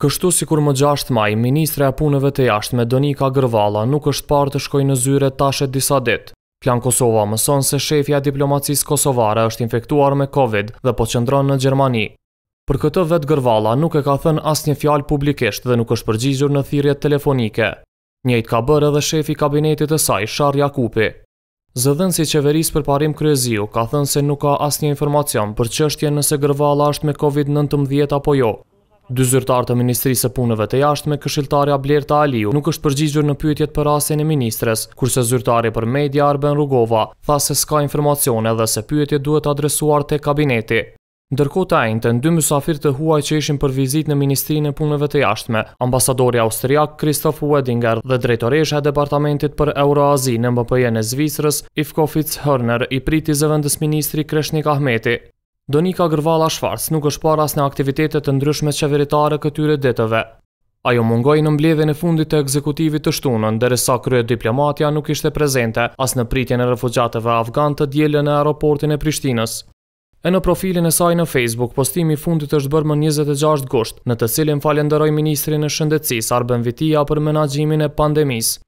Kështu si kur më 6 maj, Ministre e punëve të jasht me Donika Gërvala nuk është parë të shkoj në zyre tashet disa dit. Plan Kosova mëson se shefja diplomacisë kosovare është infektuar me Covid dhe po qëndron në Gjermani. Për këtë vetë Gërvala nuk e ka thënë asë një fjalë publikisht dhe nuk është përgjigjur në thirjet telefonike. Njëjt ka bërë edhe shefi kabinetit e saj, Shar Jakupi. Zëdhën si qeveris për parim kryeziu ka thënë se nuk ka asë një informacion për qështje nëse Gërvala është me Covid-19 apo jo. Dy zyrtar të Ministrisë së Punëve të Jashtme, këshilltari Ablerta Aliu, nuk është përgjigjur në pyetjet për rastin e ministres, kurse zyrtari për media Arben Rugova tha se s'ka informacione dhe se pyetjet duhet adresuar te kabineti. Ndërkohë të ajnëtën, dy mysafir të huaj që ishin për vizit në Ministrinë e Punëve të Jashtme, ambasadori austriak Kristof Wedinger dhe drejtoresha e Departamentit për Euroazi në MPJ në Zvicrës, Ifkofic Hörner, i priti zëvëndës Ministri Kreshnik Ahmeti. Donika Gërvala Shfars nuk është paras në aktivitetet të ndryshme qeveritare këtyre ditëve. Ajo mungoj në mbledhe në fundit të ekzekutivit të shtunën, resa kryet diplomatja nuk ishte prezente, as në pritjen e refugjateve afgan të djelë në aeroportin e Prishtinës. E në profilin e saj në Facebook, postimi fundit është bërë më 26 gusht, në të cilin falenderoj Ministrin e Shëndecis Arben Vitia për menagjimin e pandemisë.